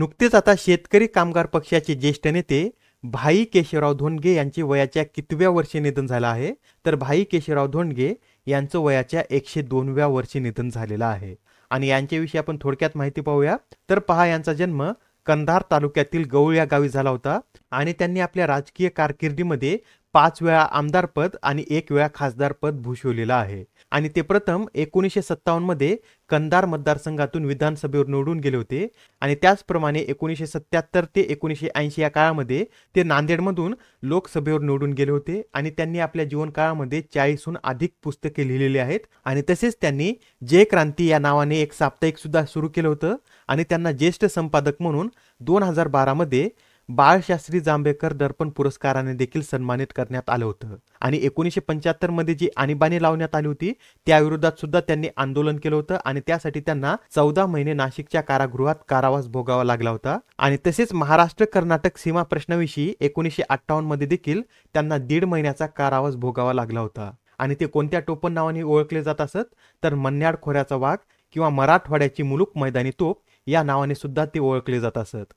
नुकतेच आता शेतकरी कामगार पक्षाचे ज्येष्ठ नेते भाई केशवराव धोंडगे यांचे वयाच्या कितव्या वर्षी निधन झालं आहे तर भाई केशवराव धोंडगे यांचं वयाच्या एकशे दोनव्या वर्षी निधन झालेलं आहे आणि यांच्याविषयी आपण थोडक्यात माहिती पाहूया तर पहा यांचा जन्म कंधार तालुक्यातील गौळ या गावी झाला होता आणि त्यांनी आपल्या राजकीय कारकिर्दीमध्ये पाच वेळा आमदारपद आणि एक वेळा खासदारपद भूषवलेलं आहे आणि ते प्रथम एकोणीसशे सत्तावन्नमध्ये कंदार मतदारसंघातून विधानसभेवर निवडून गेले होते आणि त्याचप्रमाणे एकोणीसशे सत्त्याहत्तर ते एकोणीसशे ऐंशी या काळामध्ये ते नांदेडमधून लोकसभेवर निवडून गेले होते आणि त्यांनी आपल्या जीवनकाळामध्ये चाळीसहून अधिक पुस्तके लिहिलेली आहेत आणि तसेच त्यांनी जय क्रांती या नावाने एक साप्ताहिक सुद्धा सुरू केलं होतं आणि त्यांना ज्येष्ठ संपादक म्हणून दोन हजार बारामध्ये बाळशास्त्री जांभेकर दर्पण पुरस्काराने देखील सन्मानित करण्यात आलं होतं आणि एकोणीसशे पंच्याहत्तर मध्ये जी आणीबाणी लावण्यात आली होती त्याविरोधात सुद्धा त्यांनी आंदोलन केलं होतं आणि त्यासाठी त्यांना चौदा महिने नाशिकच्या कारागृहात कारावास भोगावा लागला होता आणि तसेच महाराष्ट्र कर्नाटक सीमा प्रश्नाविषयी एकोणीसशे अठ्ठावन्न मध्ये देखील त्यांना दीड महिन्याचा कारावास भोगावा लागला होता आणि ते कोणत्या टोपण नावाने ओळखले जात असत तर मन्याड खोऱ्याचा वाघ किंवा मराठवाड्याची मुलूक मैदानी तोप या नावाने सुद्धा ते ओळखले जात असत